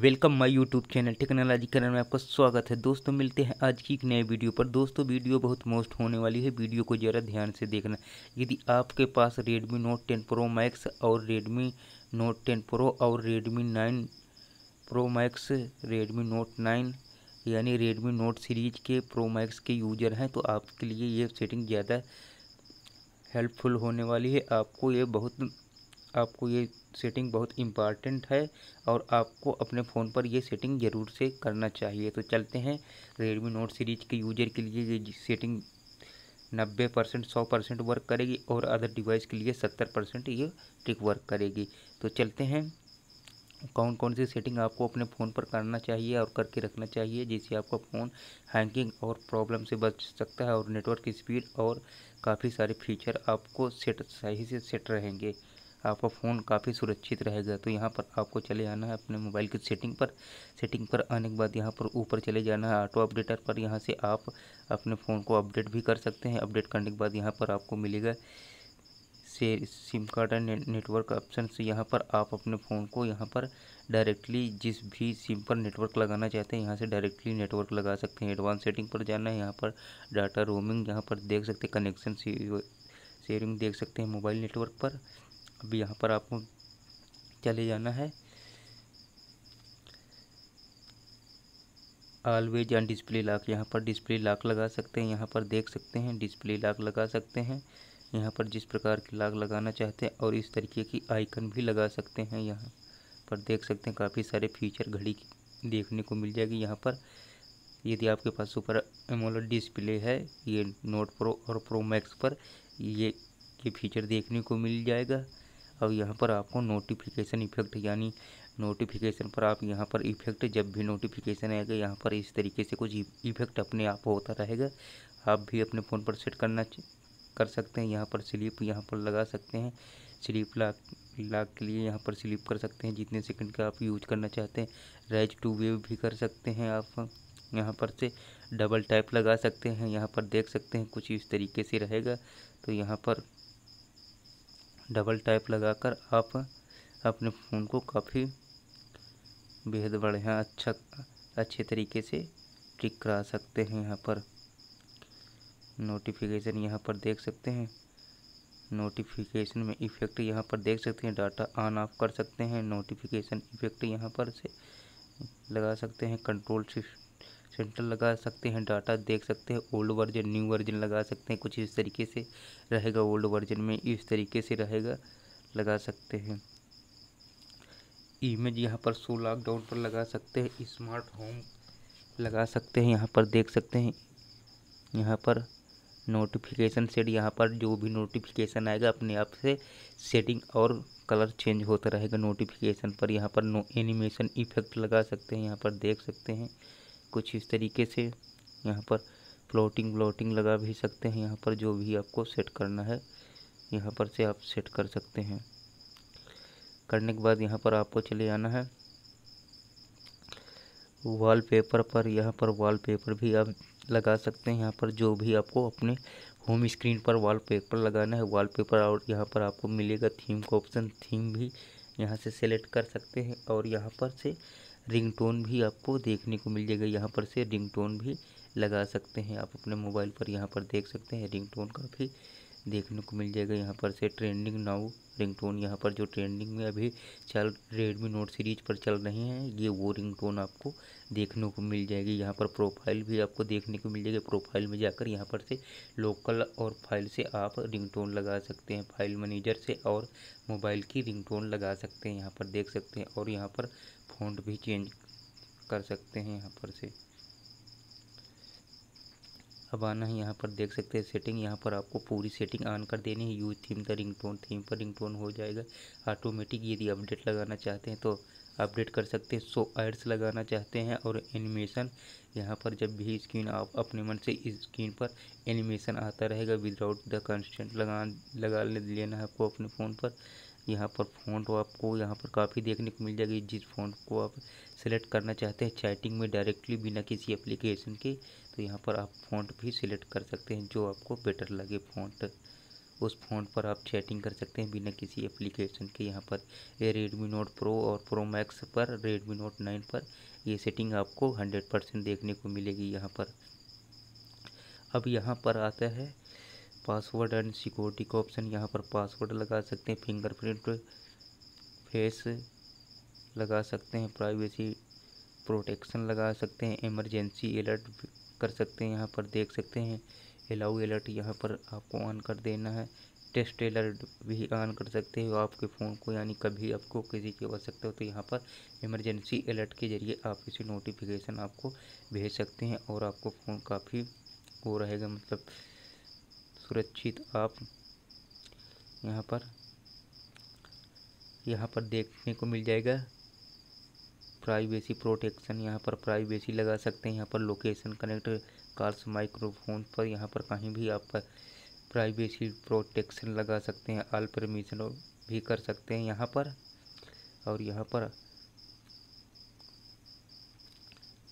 welcome my YouTube channel technology Karan में आपका स्वागत है दोस्तों मिलते हैं आज की एक नए वीडियो पर दोस्तों वीडियो बहुत मोस्ट होने वाली है वीडियो को ज़रा ध्यान से देखना यदि आपके पास Redmi Note ten Pro Max और रेडमी नोट टेन प्रो और Redmi nine Pro Max Redmi Note nine यानी रेडमी नोट सीरीज के प्रो मैक्स के यूज़र हैं तो आपके लिए ये सेटिंग ज़्यादा हेल्पफुल होने वाली है आपको ये बहुत आपको ये सेटिंग बहुत इम्पॉर्टेंट है और आपको अपने फ़ोन पर ये सेटिंग ज़रूर से करना चाहिए तो चलते हैं रेडमी नोट सीरीज के यूजर के लिए ये सेटिंग नब्बे परसेंट सौ परसेंट वर्क करेगी और अदर डिवाइस के लिए सत्तर परसेंट ये ट्रिक वर्क करेगी तो चलते हैं कौन कौन सी सेटिंग आपको अपने फ़ोन पर करना चाहिए और करके रखना चाहिए जिससे आपका फ़ोन हैंगिंग और प्रॉब्लम से बच सकता है और नेटवर्क स्पीड और काफ़ी सारे फीचर आपको सेट सही से सेट रहेंगे आपका फ़ोन काफ़ी सुरक्षित रहेगा तो यहाँ पर आपको चले आना है अपने मोबाइल की सेटिंग पर सेटिंग पर आने के बाद यहाँ पर ऊपर चले जाना है ऑटो अपडेटर पर यहाँ से आप अपने फ़ोन को अपडेट भी कर सकते हैं अपडेट करने के बाद यहाँ पर आपको मिलेगा से SIM card and network option से यहाँ पर आप अपने फ़ोन को यहाँ पर डायरेक्टली जिस भी सिम पर नेटवर्क लगाना चाहते हैं यहाँ से डायरेक्टली नेटवर्क लगा सकते हैं एडवांस सेटिंग पर जाना है यहाँ पर डाटा रोमिंग यहाँ पर देख सकते हैं कनेक्शन शेयरिंग देख सकते हैं मोबाइल नेटवर्क पर अब यहाँ पर आपको चले जाना है ऑलवेज ऑन डिस्प्ले लॉक यहाँ पर डिस्प्ले लॉक लगा सकते हैं यहाँ पर देख सकते हैं डिस्प्ले लॉक लगा सकते हैं यहाँ पर जिस प्रकार की लॉक लगाना चाहते हैं और इस तरीके की आइकन भी लगा सकते हैं यहाँ पर देख सकते हैं काफ़ी सारे फीचर घड़ी की देखने को मिल जाएगी यहाँ पर यदि आपके पास सुपर एमोलेड डिस्प्ले है ये नोट प्रो और प्रो मैक्स पर ये ये फीचर देखने को मिल जाएगा अब यहाँ पर आपको नोटिफिकेशन इफेक्ट यानी नोटिफिकेशन पर आप यहाँ पर इफेक्ट जब भी नोटिफिकेशन आएगा यहाँ पर इस तरीके से कुछ इफेक्ट अपने आप होता रहेगा आप भी अपने फ़ोन पर सेट करना कर सकते हैं यहाँ पर स्लिप यहाँ पर लगा सकते हैं स्लिप लाक लाख के लिए यहाँ पर स्लिप कर सकते हैं जितने सेकंड का आप यूज करना चाहते हैं रेज टू वेव भी कर सकते हैं आप यहाँ पर से डबल टाइप लगा सकते हैं यहाँ पर देख सकते हैं कुछ इस तरीके से रहेगा तो यहाँ पर डबल टाइप लगाकर आप अपने फ़ोन को काफ़ी बेहद बढ़िया अच्छा अच्छे तरीके से ट्रिक करा सकते हैं यहाँ पर नोटिफिकेशन यहाँ पर देख सकते हैं नोटिफिकेशन में इफ़ेक्ट यहाँ पर देख सकते हैं डाटा ऑन ऑफ कर सकते हैं नोटिफिकेशन इफ़ेक्ट यहाँ पर से लगा सकते हैं कंट्रोल शिफ्ट सेंटर लगा सकते हैं डाटा देख सकते हैं ओल्ड वर्जन न्यू वर्जन लगा सकते हैं कुछ इस तरीके से रहेगा ओल्ड वर्जन में इस तरीके से रहेगा लगा सकते हैं इमेज यहाँ पर सो लॉकडाउन पर लगा सकते हैं स्मार्ट होम लगा सकते हैं यहाँ पर देख सकते हैं यहाँ पर नोटिफिकेशन सेट यहाँ पर जो भी नोटिफिकेशन आएगा अपने आप से सेटिंग और कलर चेंज होता रहेगा नोटिफिकेशन पर यहाँ पर नो एनिमेशन इफेक्ट लगा सकते हैं यहाँ पर देख सकते हैं कुछ इस तरीके से यहाँ पर फ्लोटिंग व्लोटिंग लगा भी सकते हैं यहाँ पर जो भी आपको सेट करना है यहाँ पर से आप सेट कर सकते हैं करने के बाद यहाँ पर आपको चले आना है वॉलपेपर पर यहाँ पर वॉलपेपर भी आप लगा सकते हैं यहाँ पर जो भी आपको अपने होम स्क्रीन पर वॉलपेपर लगाना है वॉलपेपर और यहाँ पर आपको मिलेगा थीम का ऑप्शन थीम भी यहाँ से सेलेक्ट कर सकते हैं और यहाँ पर से रिंगटोन भी आपको देखने को मिल जाएगा यहाँ पर से रिंगटोन भी लगा सकते हैं आप अपने मोबाइल पर यहाँ पर देख सकते हैं रिंगटोन काफ़ी देखने को मिल जाएगा यहाँ पर से ट्रेंडिंग नाउ रिंगटोन यहाँ पर जो ट्रेंडिंग में अभी चल रेडमी नोट सीरीज पर चल रहे हैं ये वो रिंगटोन आपको देखने को मिल जाएगी यहाँ पर प्रोफाइल भी आपको देखने को मिल जाएगी प्रोफाइल में जाकर यहाँ पर से लोकल और फाइल से आप रिंगटोन लगा सकते हैं फाइल मैनेजर से और मोबाइल की रिंगटोन लगा सकते हैं यहाँ पर देख सकते हैं और यहाँ पर फ़ॉन्ट भी चेंज कर सकते हैं यहाँ पर से अब आना है यहाँ पर देख सकते हैं सेटिंग यहाँ पर आपको पूरी सेटिंग ऑन कर देनी है use theme the ring tone theme पर रिंग टोन हो जाएगा ऑटोमेटिक यदि अपडेट लगाना चाहते हैं तो अपडेट कर सकते हैं सो एड्स लगाना चाहते हैं और एनिमेशन यहाँ पर जब भी स्क्रीन आप अपने मन से स्क्रीन पर एनिमेशन आता रहेगा विदाउट द कंस्टेंट लगा लगा लेना है आपको अपने फ़ोन पर यहाँ पर फ़ॉन्ट आपको यहाँ पर काफ़ी देखने को मिल जाएगी जिस फ़ॉन्ट को आप सिलेक्ट करना चाहते हैं चैटिंग में डायरेक्टली बिना किसी एप्लीकेशन के तो यहाँ पर आप फ़ॉन्ट भी सिलेक्ट कर सकते हैं जो आपको बेटर लगे फ़ॉन्ट उस फ़ॉन्ट पर आप चैटिंग कर सकते हैं बिना किसी एप्लीकेशन के यहाँ पर ये रेडमी नोट प्रो और प्रो मैक्स पर रेडमी नोट नाइन पर ये सेटिंग आपको हंड्रेड परसेंट देखने को मिलेगी यहाँ पर अब यहाँ पर आता है पासवर्ड एंड सिक्योरिटी का ऑप्शन यहाँ पर पासवर्ड लगा सकते हैं फिंगरप्रिंट फेस लगा सकते हैं प्राइवेसी प्रोटेक्शन लगा सकते हैं इमरजेंसी अलर्ट कर सकते हैं यहाँ पर देख सकते हैं अलाउ अलर्ट यहाँ पर आपको ऑन कर देना है टेस्ट अलर्ट भी ऑन कर सकते हो आपके फ़ोन को यानी कभी आपको किसी की आवश्यकता हो तो यहाँ पर इमरजेंसी अलर्ट के ज़रिए आप इसे नोटिफिकेशन आपको भेज सकते हैं और आपको फ़ोन काफ़ी वो रहेगा मतलब सुरक्षित आप यहाँ पर यहाँ पर देखने को मिल जाएगा प्राइवेसी प्रोटेक्शन यहाँ पर प्राइवेसी लगा सकते हैं यहाँ पर लोकेशन कनेक्ट कार्स माइक्रोफोन पर यहाँ पर कहीं भी आप प्राइवेसी प्रोटेक्शन लगा सकते हैं आल परमिशन भी कर सकते हैं यहाँ पर और यहाँ पर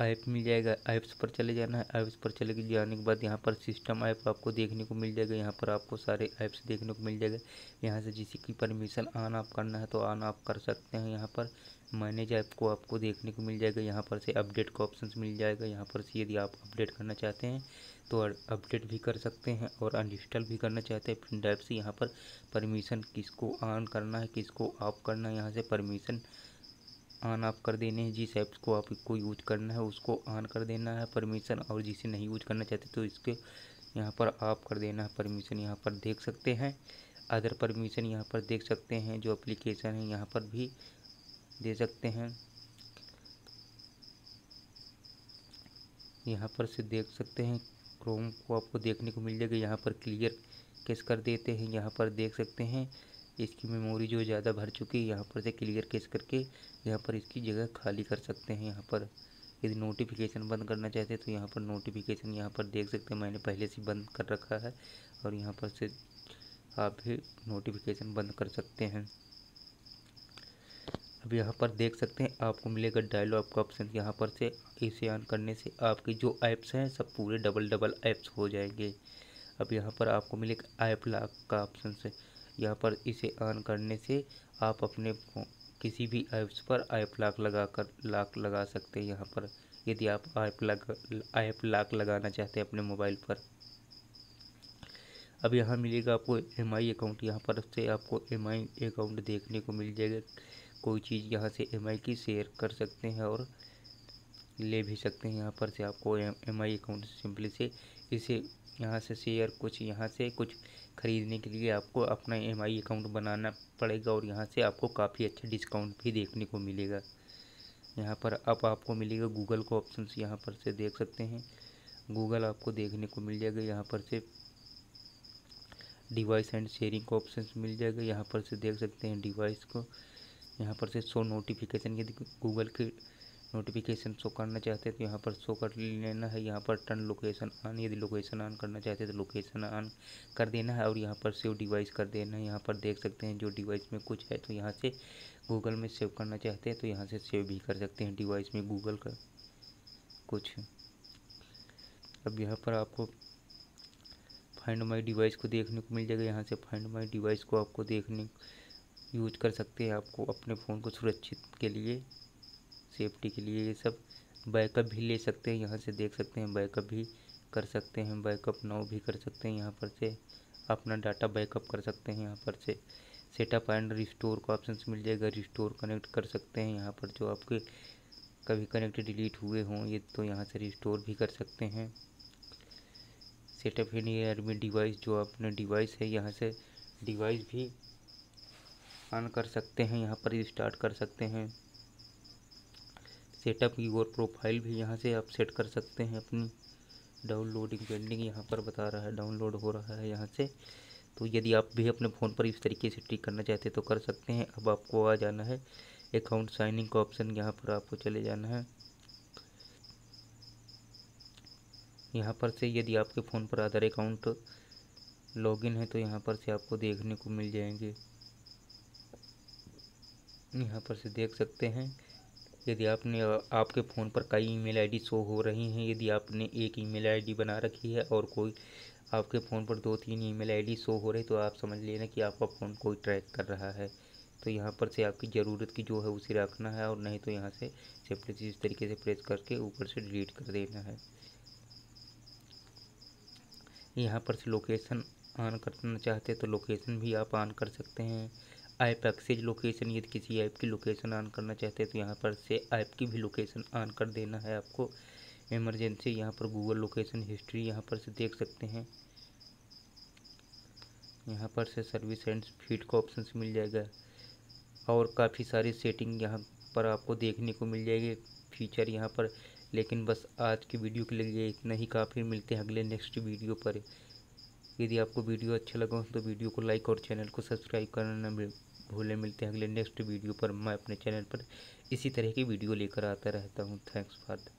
ऐप मिल जाएगा ऐप्स पर चले जाना है ऐप्स पर चले जाने के बाद यहाँ पर सिस्टम ऐप आपको देखने को मिल जाएगा यहाँ पर आपको सारे ऐप्स देखने को मिल जाएगा यहाँ से जिस की परमिशन ऑन आप करना है तो ऑन आप कर सकते हैं यहाँ पर मैनेज ऐप को आपको देखने को मिल जाएगा यहाँ पर से अपडेट का ऑप्शन मिल जाएगा यहाँ पर से यदि आप अपडेट करना चाहते हैं तो अपडेट भी कर सकते हैं और अनइंस्टॉल भी करना चाहते हैं फिर ऐप से यहाँ पर परमिशन किसको ऑन करना है किसको ऑफ करना है यहाँ से परमिशन ऑन ऑफ कर देने हैं जिस ऐप्स को आपको यूज करना है उसको ऑन कर देना है परमिशन और जिसे नहीं यूज करना चाहते तो इसके यहाँ पर ऑफ कर देना है परमिशन यहाँ पर देख सकते हैं अदर परमिशन यहाँ पर देख सकते हैं जो एप्लीकेशन है यहाँ पर भी दे सकते हैं यहाँ पर से देख सकते हैं क्रोम को आपको देखने को मिल जाएगा यहाँ पर क्लियर केस कर देते हैं यहाँ पर देख सकते हैं इसकी मेमोरी जो ज़्यादा भर चुकी है यहाँ पर से क्लियर केस करके यहाँ पर इसकी जगह खाली कर सकते हैं यहाँ पर यदि नोटिफिकेशन बंद करना चाहते हैं तो यहाँ पर नोटिफिकेशन यहाँ पर देख सकते हैं मैंने पहले से बंद कर रखा है और यहाँ पर से आप भी नोटिफिकेशन बंद कर सकते हैं अब यहाँ पर देख सकते हैं आपको मिलेगा डायलॉग का ऑप्शन यहाँ पर से इसे ऑन करने से आपके जो ऐप्स हैं सब पूरे डबल डबल ऐप्स हो जाएंगे अब यहाँ पर आपको मिलेगा ऐप लॉक का ऑप्शन से यहाँ पर इसे ऑन करने से आप अपने किसी भी ऐप्स पर ऐप लॉक लगा कर लॉक लगा सकते हैं यहाँ पर यदि आप ऐप लॉक ऐप लॉक लगाना चाहते हैं अपने मोबाइल पर अब यहाँ मिलेगा आपको एम आई अकाउंट यहाँ पर से आपको एम आई अकाउंट देखने को मिल जाएगा कोई चीज़ यहाँ से एम आई की शेयर कर सकते हैं और ले भी सकते हैं यहाँ पर से आपको एम आई अकाउंट सिंपली से इसे यहाँ से शेयर कुछ यहाँ से कुछ ख़रीदने के लिए आपको अपना एम अकाउंट बनाना पड़ेगा और यहाँ से आपको काफ़ी अच्छा डिस्काउंट भी देखने को मिलेगा यहाँ पर अब आपको मिलेगा गूगल को ऑप्शन यहाँ पर से देख सकते हैं गूगल आपको देखने को मिल जाएगा यहाँ पर से डिवाइस एंड शेयरिंग का ऑप्शन मिल जाएगा यहाँ पर से देख सकते हैं डिवाइस को यहाँ पर से शो नोटिफिकेशन यदि गूगल के नोटिफिकेशन शो करना चाहते हैं तो यहाँ पर शो कर लेना है यहाँ पर टर्न लोकेशन ऑन यदि लोकेशन ऑन करना चाहते हैं तो लोकेशन ऑन कर देना है और यहाँ पर सेव डिवाइस कर देना है यहाँ पर देख सकते हैं जो डिवाइस में कुछ है तो यहाँ से गूगल में सेव करना चाहते हैं तो यहाँ से सेव भी कर सकते हैं डिवाइस में गूगल का कुछ अब यहाँ पर आपको फाइंड माई डिवाइस को देखने को मिल जाएगा यहाँ से फाइंड माई डिवाइस को आपको देखने यूज कर सकते हैं आपको अपने फ़ोन को सुरक्षित के लिए सेफ्टी के लिए ये सब बैकअप भी ले सकते हैं यहाँ से देख सकते हैं बैकअप भी कर सकते हैं बैकअप नाउ भी कर सकते हैं यहाँ पर से अपना डाटा बैकअप कर सकते हैं यहाँ पर से सेटअप एंड रिस्टोर का ऑप्शन मिल जाएगा रिस्टोर कनेक्ट कर सकते हैं यहाँ पर जो आपके कभी कनेक्ट डिलीट हुए हों ये तो यहाँ से रिस्टोर भी कर सकते हैं सेटअप एंड एडमिट डिवाइस जो अपने डिवाइस है यहाँ से डिवाइस भी ऑन कर सकते हैं यहाँ पर स्टार्ट कर सकते हैं सेटअप की और प्रोफाइल भी यहाँ से आप सेट कर सकते हैं अपनी डाउनलोडिंग पेंडिंग यहाँ पर बता रहा है डाउनलोड हो रहा है यहाँ से तो यदि आप भी अपने फ़ोन पर इस तरीके से ट्रिक करना चाहते हैं तो कर सकते हैं अब आपको आ जाना है अकाउंट साइनिंग का ऑप्शन यहाँ पर आपको चले जाना है यहाँ पर से यदि आपके फ़ोन पर आधार अकाउंट लॉगिन है तो यहाँ पर से आपको देखने को मिल जाएंगे यहाँ पर से देख सकते हैं यदि आपने आपके फ़ोन पर कई ईमेल आईडी शो हो रही हैं यदि आपने एक ईमेल आईडी बना रखी है और कोई आपके फ़ोन पर दो तीन ईमेल आईडी शो हो रही तो आप समझ लेना कि आपका फ़ोन कोई ट्रैक कर रहा है तो यहाँ पर से आपकी ज़रूरत की जो है उसे रखना है और नहीं तो यहाँ से सेपरेट इस तरीके से प्रेस करके ऊपर से डिलीट कर देना है यहाँ पर से लोकेशन ऑन करना चाहते हैं तो लोकेशन भी आप ऑन कर सकते हैं ऐप एक्सेज लोकेशन यदि किसी ऐप की लोकेशन ऑन करना चाहते हैं तो यहाँ पर से ऐप की भी लोकेशन ऑन कर देना है आपको इमरजेंसी यहाँ पर गूगल लोकेशन हिस्ट्री यहाँ पर से देख सकते हैं यहाँ पर से सर्विस एंड फीड का ऑप्शन मिल जाएगा और काफ़ी सारी सेटिंग यहाँ पर आपको देखने को मिल जाएगी फीचर यहाँ पर लेकिन बस आज की वीडियो के लिए इतना ही काफ़ी मिलते हैं अगले नेक्स्ट वीडियो पर यदि आपको वीडियो अच्छा लगा हो तो वीडियो को लाइक और चैनल को सब्सक्राइब करना ना मिले भूलने मिलते हैं अगले नेक्स्ट वीडियो पर मैं अपने चैनल पर इसी तरह की वीडियो लेकर आता रहता हूँ थैंक्स फॉर